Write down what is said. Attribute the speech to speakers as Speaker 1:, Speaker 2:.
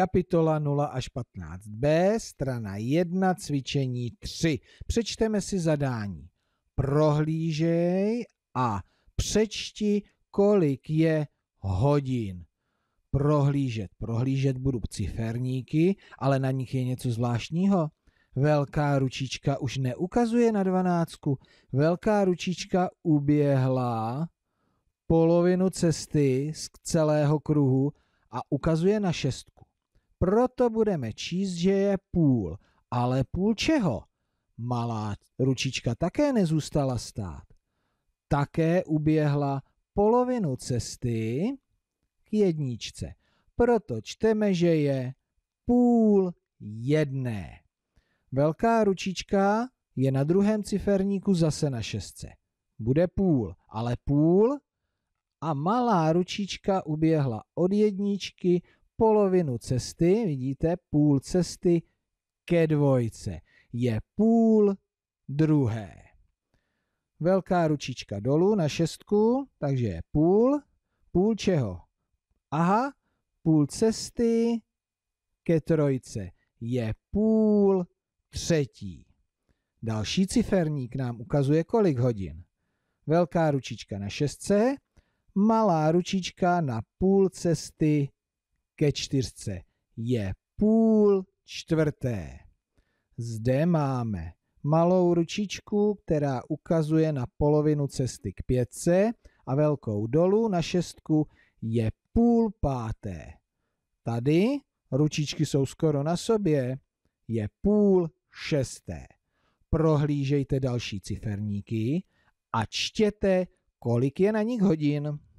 Speaker 1: kapitola 0 až 15b, strana 1, cvičení 3. Přečteme si zadání. Prohlížej a přečti, kolik je hodin. Prohlížet. Prohlížet budu ciferníky, ale na nich je něco zvláštního. Velká ručička už neukazuje na dvanáctku. Velká ručička uběhla polovinu cesty z celého kruhu a ukazuje na šestku. Proto budeme číst, že je půl. Ale půl čeho? Malá ručička také nezůstala stát. Také uběhla polovinu cesty k jedničce. Proto čteme, že je půl jedné. Velká ručička je na druhém ciferníku zase na šestce. Bude půl, ale půl a malá ručička uběhla od jedničky polovinu cesty, vidíte, půl cesty ke dvojce. Je půl druhé. Velká ručička dolů na šestku, takže je půl. Půl čeho? Aha, půl cesty ke trojce. Je půl třetí. Další ciferník nám ukazuje, kolik hodin. Velká ručička na šestce, malá ručička na půl cesty ke čtyřce je půl čtvrté. Zde máme malou ručičku, která ukazuje na polovinu cesty k pětce a velkou dolů na šestku je půl páté. Tady ručičky jsou skoro na sobě, je půl šesté. Prohlížejte další ciferníky a čtěte, kolik je na nich hodin.